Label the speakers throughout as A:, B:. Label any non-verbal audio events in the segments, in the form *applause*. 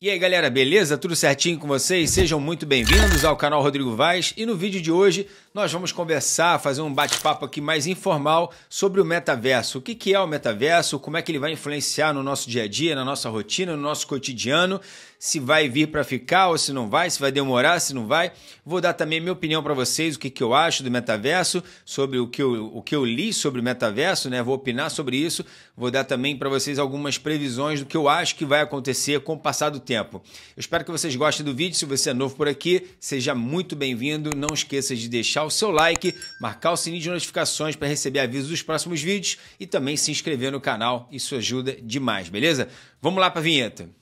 A: E aí galera, beleza? Tudo certinho com vocês? Sejam muito bem-vindos ao canal Rodrigo Vaz e no vídeo de hoje nós vamos conversar, fazer um bate-papo aqui mais informal sobre o metaverso. O que é o metaverso? Como é que ele vai influenciar no nosso dia a dia, na nossa rotina, no nosso cotidiano? se vai vir para ficar ou se não vai, se vai demorar, se não vai. Vou dar também minha opinião para vocês, o que, que eu acho do metaverso, sobre o que, eu, o que eu li sobre o metaverso, né? Vou opinar sobre isso. Vou dar também para vocês algumas previsões do que eu acho que vai acontecer com o passar do tempo. Eu espero que vocês gostem do vídeo. Se você é novo por aqui, seja muito bem-vindo. Não esqueça de deixar o seu like, marcar o sininho de notificações para receber avisos dos próximos vídeos e também se inscrever no canal. Isso ajuda demais, beleza? Vamos lá para a vinheta.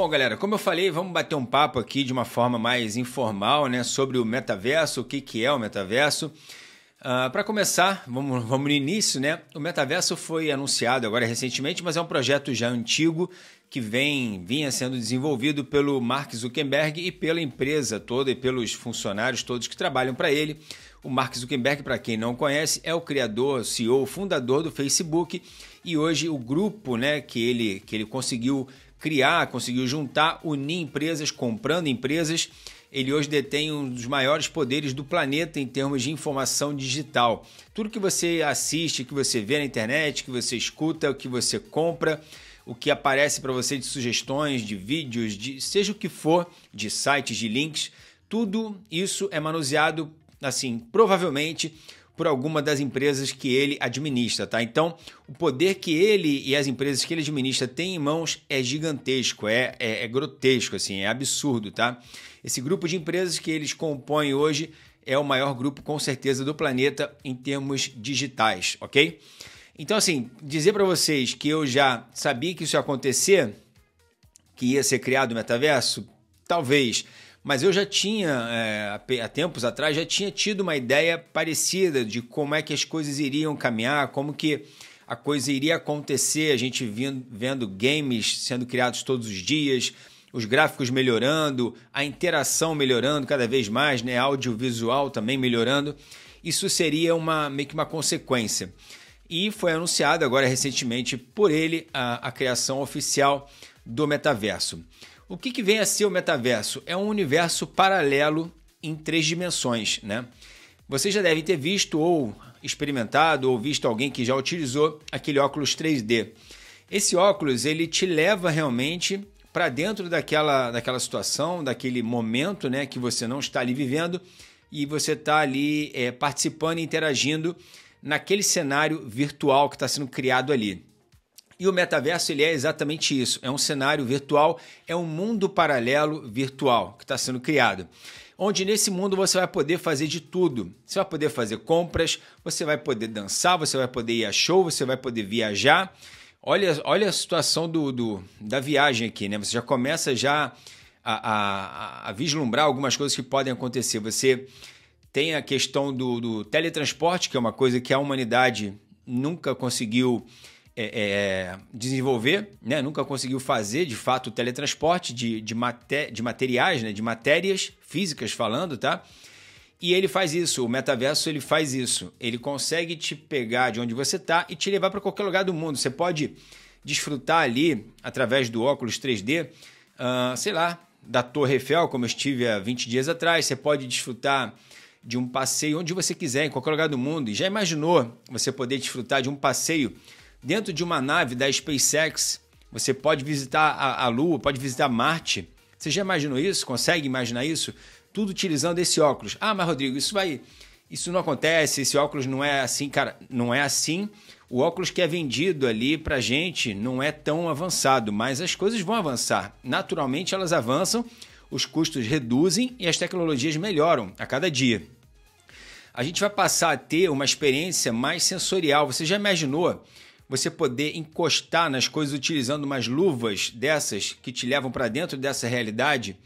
A: Bom, galera, como eu falei, vamos bater um papo aqui de uma forma mais informal, né, sobre o metaverso, o que, que é o metaverso. Uh, ah, Para começar, vamos, vamos no início, né? O metaverso foi anunciado agora recentemente, mas é um projeto já antigo que vem vinha sendo desenvolvido pelo Mark Zuckerberg e pela empresa toda e pelos funcionários todos que trabalham para ele. O Mark Zuckerberg, para quem não conhece, é o criador, CEO, fundador do Facebook e hoje o grupo, né, que ele que ele conseguiu criar, conseguiu juntar, unir empresas, comprando empresas. Ele hoje detém um dos maiores poderes do planeta em termos de informação digital. Tudo que você assiste, que você vê na internet, que você escuta, que você compra, o que aparece para você de sugestões, de vídeos, de seja o que for, de sites, de links, tudo isso é manuseado assim, provavelmente por alguma das empresas que ele administra, tá? Então, o poder que ele e as empresas que ele administra têm em mãos é gigantesco, é, é, é grotesco, assim, é absurdo, tá? Esse grupo de empresas que eles compõem hoje é o maior grupo, com certeza, do planeta em termos digitais, ok? Então, assim, dizer para vocês que eu já sabia que isso ia acontecer, que ia ser criado o metaverso, talvez. Mas eu já tinha, é, há tempos atrás, já tinha tido uma ideia parecida de como é que as coisas iriam caminhar, como que a coisa iria acontecer, a gente vindo, vendo games sendo criados todos os dias, os gráficos melhorando, a interação melhorando cada vez mais, né? audiovisual também melhorando. Isso seria uma, meio que uma consequência. E foi anunciado agora recentemente por ele a, a criação oficial do metaverso. O que, que vem a ser o metaverso? É um universo paralelo em três dimensões, né? Você já deve ter visto ou experimentado ou visto alguém que já utilizou aquele óculos 3D. Esse óculos ele te leva realmente para dentro daquela, daquela situação, daquele momento, né, que você não está ali vivendo e você está ali é, participando, interagindo naquele cenário virtual que está sendo criado ali. E o metaverso ele é exatamente isso: é um cenário virtual, é um mundo paralelo virtual que está sendo criado onde nesse mundo você vai poder fazer de tudo. Você vai poder fazer compras, você vai poder dançar, você vai poder ir a show, você vai poder viajar. Olha, olha a situação do, do da viagem aqui, né? Você já começa já a, a, a, vislumbrar algumas coisas que podem acontecer. Você tem a questão do, do teletransporte, que é uma coisa que a humanidade nunca conseguiu é, é, desenvolver, né? nunca conseguiu fazer de fato o teletransporte de, de, mate, de materiais, né? de matérias físicas falando, tá? E ele faz isso, o metaverso ele faz isso. Ele consegue te pegar de onde você está e te levar para qualquer lugar do mundo. Você pode desfrutar ali, através do óculos 3D, uh, ah, sei lá, da Torre Eiffel, como eu estive há 20 dias atrás. Você pode desfrutar de um passeio onde você quiser, em qualquer lugar do mundo. E já imaginou você poder desfrutar de um passeio dentro de uma nave da SpaceX, você pode visitar a, a Lua, pode visitar Marte. Você já imaginou isso? Consegue imaginar isso? Tudo utilizando esse óculos. Ah, mas Rodrigo, isso vai. Isso não acontece, esse óculos não é assim, cara, não é assim. O óculos que é vendido ali pra gente não é tão avançado, mas as coisas vão avançar. Naturalmente elas avançam, os custos reduzem e as tecnologias melhoram a cada dia. A gente vai passar a ter uma experiência mais sensorial. Você já imaginou você poder encostar nas coisas utilizando umas luvas dessas que te levam para dentro dessa realidade,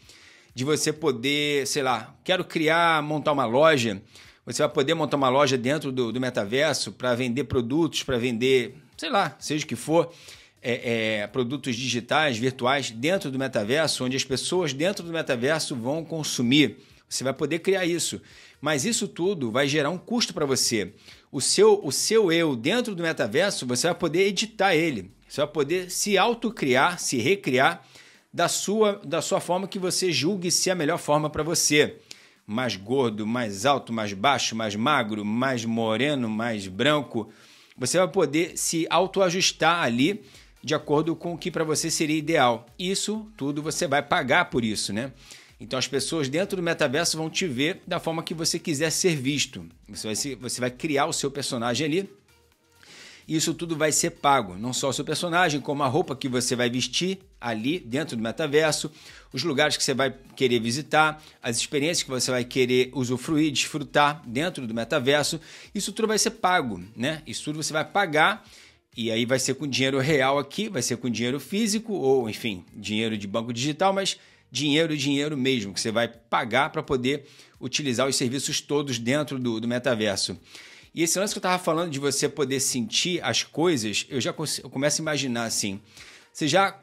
A: de você poder, sei lá, quero criar, montar uma loja, você vai poder montar uma loja dentro do, do metaverso para vender produtos, para vender, sei lá, seja o que for, é, é, produtos digitais, virtuais dentro do metaverso, onde as pessoas dentro do metaverso vão consumir. Você vai poder criar isso. Mas isso tudo vai gerar um custo para você o seu, o seu eu dentro do metaverso, você vai poder editar ele. Você vai poder se autocriar, se recriar da sua, da sua forma que você julgue ser a melhor forma para você. Mais gordo, mais alto, mais baixo, mais magro, mais moreno, mais branco. Você vai poder se autoajustar ali de acordo com o que para você seria ideal. Isso tudo você vai pagar por isso, né? Então as pessoas dentro do metaverso vão te ver da forma que você quiser ser visto. Você vai, se, você vai criar o seu personagem ali. E isso tudo vai ser pago, não só o seu personagem, como a roupa que você vai vestir ali dentro do metaverso, os lugares que você vai querer visitar, as experiências que você vai querer usufruir, desfrutar dentro do metaverso. Isso tudo vai ser pago, né? Isso tudo você vai pagar e aí vai ser com dinheiro real aqui, vai ser com dinheiro físico ou, enfim, dinheiro de banco digital, mas dinheiro, dinheiro mesmo, que você vai pagar para poder utilizar os serviços todos dentro do, do metaverso. E esse lance que eu estava falando de você poder sentir as coisas, eu já eu começo a imaginar assim. Você já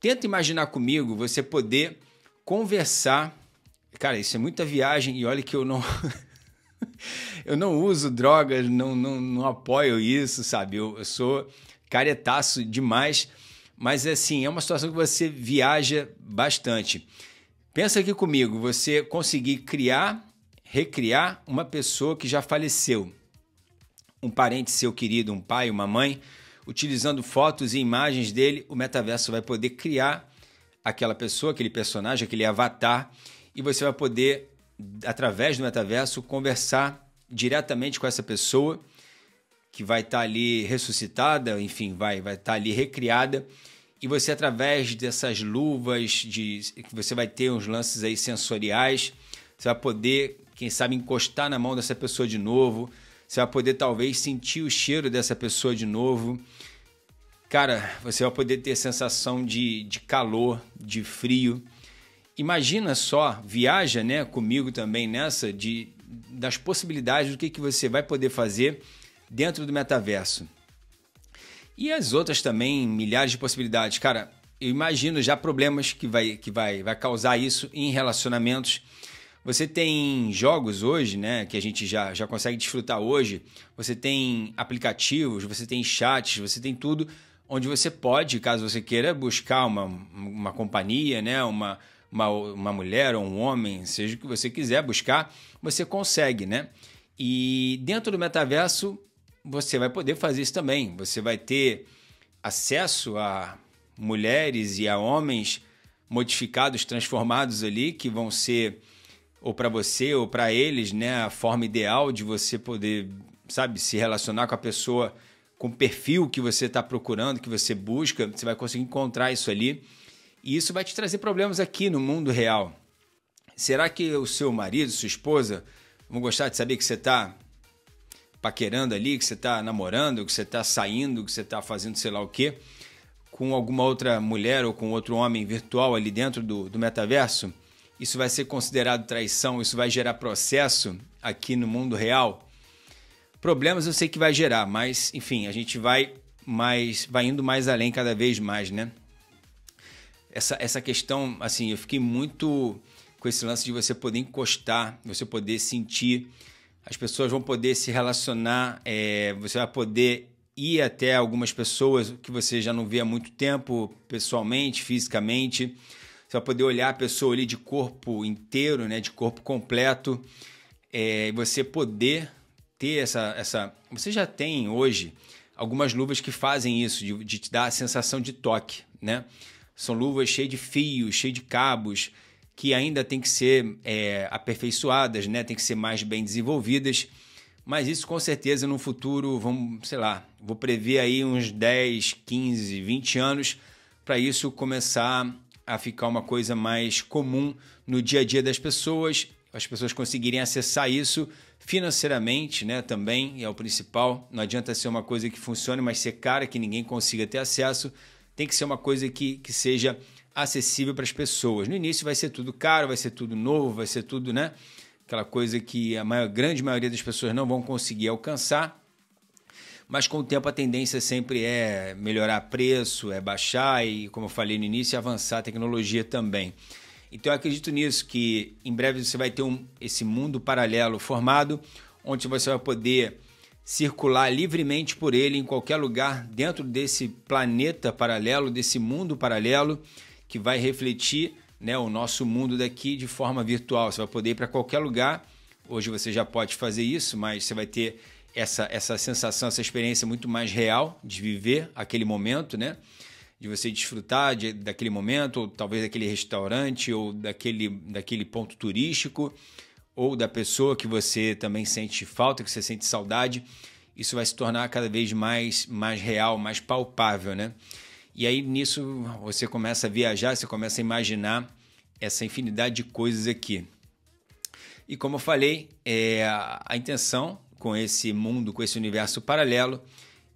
A: tenta imaginar comigo você poder conversar. Cara, isso é muita viagem e olha que eu não. *laughs* eu não uso drogas, não, não, não apoio isso, sabe? Eu, eu sou caretaço demais. Mas assim, é uma situação que você viaja bastante. Pensa aqui comigo, você conseguir criar, recriar uma pessoa que já faleceu. Um parente seu querido, um pai, uma mãe, utilizando fotos e imagens dele, o metaverso vai poder criar aquela pessoa, aquele personagem, aquele avatar, e você vai poder, através do metaverso, conversar diretamente com essa pessoa que vai estar tá ali ressuscitada, enfim, vai vai estar tá ali recriada e você através dessas luvas de que você vai ter uns lances aí sensoriais, você vai poder, quem sabe encostar na mão dessa pessoa de novo, você vai poder talvez sentir o cheiro dessa pessoa de novo. Cara, você vai poder ter sensação de, de calor, de frio. Imagina só, viaja, né, comigo também nessa de das possibilidades do que que você vai poder fazer dentro do metaverso. E as outras também, milhares de possibilidades. Cara, eu imagino já problemas que vai, que vai, vai causar isso em relacionamentos. Você tem jogos hoje, né, que a gente já, já consegue desfrutar hoje. Você tem aplicativos, você tem chats, você tem tudo onde você pode, caso você queira, buscar uma, uma companhia, né, uma, uma, uma mulher ou um homem, seja o que você quiser buscar, você consegue, né? E dentro do metaverso, você vai poder fazer isso também. Você vai ter acesso a mulheres e a homens modificados, transformados ali, que vão ser ou para você ou para eles, né, a forma ideal de você poder, sabe, se relacionar com a pessoa com o perfil que você está procurando, que você busca, você vai conseguir encontrar isso ali. E isso vai te trazer problemas aqui no mundo real. Será que o seu marido, sua esposa, vão gostar de saber que você está paquerando ali, que você está namorando, que você está saindo, que você está fazendo sei lá o quê, com alguma outra mulher ou com outro homem virtual ali dentro do, do metaverso, isso vai ser considerado traição, isso vai gerar processo aqui no mundo real. Problemas eu sei que vai gerar, mas enfim, a gente vai mais vai indo mais além cada vez mais, né? Essa, essa questão, assim, eu fiquei muito com esse lance de você poder encostar, você poder sentir, as pessoas vão poder se relacionar, é, você vai poder ir até algumas pessoas que você já não vê há muito tempo, pessoalmente, fisicamente. Você vai poder olhar a pessoa ali de corpo inteiro, né, de corpo completo, é, você poder ter essa, essa. Você já tem hoje algumas luvas que fazem isso, de, de te dar a sensação de toque, né? São luvas cheias de fios, cheias de cabos, que ainda tem que ser é, aperfeiçoadas, né? tem que ser mais bem desenvolvidas. Mas isso com certeza no futuro, vamos, sei lá, vou prever aí uns 10, 15, 20 anos para isso começar a ficar uma coisa mais comum no dia a dia das pessoas, as pessoas conseguirem acessar isso financeiramente, né, também, é o principal. Não adianta ser uma coisa que funcione, mas ser cara que ninguém consiga ter acesso. Tem que ser uma coisa que, que seja acessível para as pessoas. No início vai ser tudo caro, vai ser tudo novo, vai ser tudo, né? Aquela coisa que a maior, grande maioria das pessoas não vão conseguir alcançar. Mas com o tempo a tendência sempre é melhorar preço, é baixar e, como eu falei no início, avançar a tecnologia também. Então eu acredito nisso, que em breve você vai ter um, esse mundo paralelo formado, onde você vai poder circular livremente por ele em qualquer lugar dentro desse planeta paralelo, desse mundo paralelo que vai refletir né, o nosso mundo daqui de forma virtual. Você vai poder ir para qualquer lugar. Hoje você já pode fazer isso, mas você vai ter essa, essa sensação, essa experiência muito mais real de viver aquele momento, né? De você desfrutar de, daquele momento, ou talvez daquele restaurante, ou daquele, daquele ponto turístico, ou da pessoa que você também sente falta, que você sente saudade. Isso vai se tornar cada vez mais, mais real, mais palpável, né? E aí nisso você começa a viajar, você começa a imaginar essa infinidade de coisas aqui. E como eu falei, é, a intenção com esse mundo, com esse universo paralelo,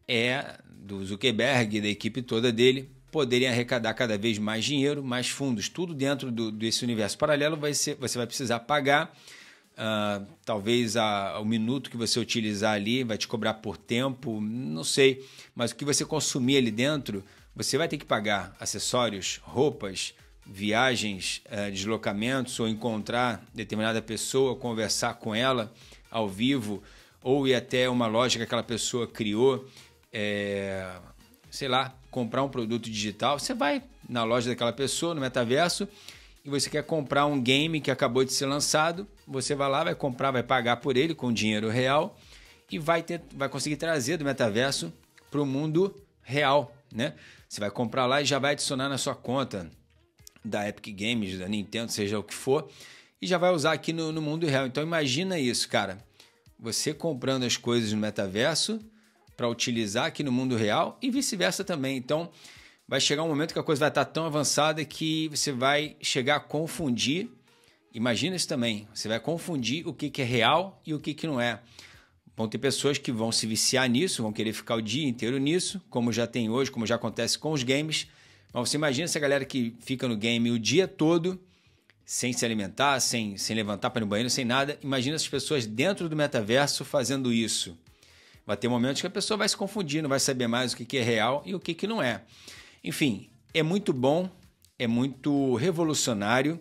A: é do Zuckerberg, da equipe toda dele, poderem arrecadar cada vez mais dinheiro, mais fundos. Tudo dentro do, desse universo paralelo vai ser, você vai precisar pagar. Uh, talvez a, o minuto que você utilizar ali vai te cobrar por tempo, não sei. Mas o que você consumir ali dentro você vai ter que pagar acessórios, roupas, viagens, eh, deslocamentos, ou encontrar determinada pessoa, conversar com ela ao vivo, ou ir até uma loja que aquela pessoa criou, é, sei lá, comprar um produto digital. Você vai na loja daquela pessoa, no metaverso, e você quer comprar um game que acabou de ser lançado, você vai lá, vai comprar, vai pagar por ele com dinheiro real e vai, ter, vai conseguir trazer do metaverso para o mundo real, né? Você vai comprar lá e já vai adicionar na sua conta da Epic Games, da Nintendo, seja o que for, e já vai usar aqui no, no mundo real. Então imagina isso, cara. Você comprando as coisas no metaverso para utilizar aqui no mundo real e vice-versa também. Então vai chegar um momento que a coisa vai estar tá tão avançada que você vai chegar a confundir. Imagina isso também. Você vai confundir o que, que é real e o que, que não é. Vão ter pessoas que vão se viciar nisso, vão querer ficar o dia inteiro nisso, como já tem hoje, como já acontece com os games. Mas você imagina essa galera que fica no game o dia todo, sem se alimentar, sem, sem levantar para ir no banheiro, sem nada. Imagina essas pessoas dentro do metaverso fazendo isso. Vai ter momentos que a pessoa vai se confundir, não vai saber mais o que, que é real e o que, que não é. Enfim, é muito bom, é muito revolucionário,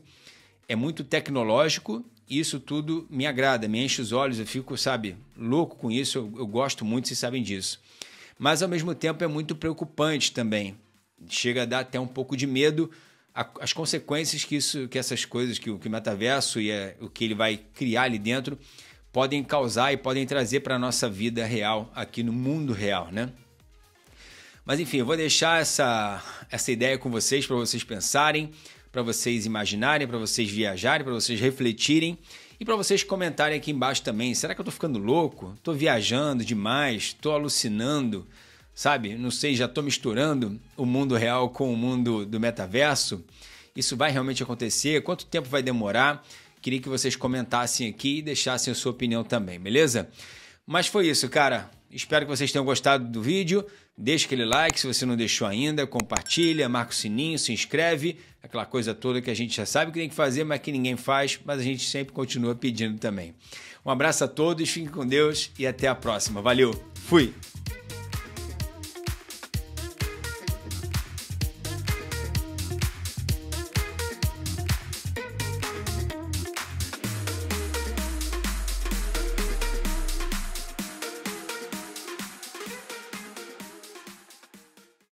A: é muito tecnológico isso tudo me agrada, me enche os olhos, eu fico, sabe, louco com isso, eu, eu gosto muito, vocês sabem disso. Mas ao mesmo tempo é muito preocupante também. Chega a dar até um pouco de medo a, as consequências que isso, que essas coisas, que o, que o metaverso e a, é, o que ele vai criar ali dentro podem causar e podem trazer para a nossa vida real, aqui no mundo real, né? Mas enfim, eu vou deixar essa, essa ideia com vocês para vocês pensarem para vocês imaginarem, para vocês viajarem, para vocês refletirem e para vocês comentarem aqui embaixo também. Será que eu estou ficando louco? Estou viajando demais? Estou alucinando? Sabe? Não sei, já estou misturando o mundo real com o mundo do metaverso? Isso vai realmente acontecer? Quanto tempo vai demorar? Queria que vocês comentassem aqui e deixassem a sua opinião também, beleza? Mas foi isso, cara. Espero que vocês tenham gostado do vídeo. Deixa aquele like se você não deixou ainda, compartilha, marca o sininho, se inscreve, aquela coisa toda que a gente já sabe que tem que fazer, mas que ninguém faz, mas a gente sempre continua pedindo também. Um abraço a todos, fiquem com Deus e até a próxima. Valeu, fui!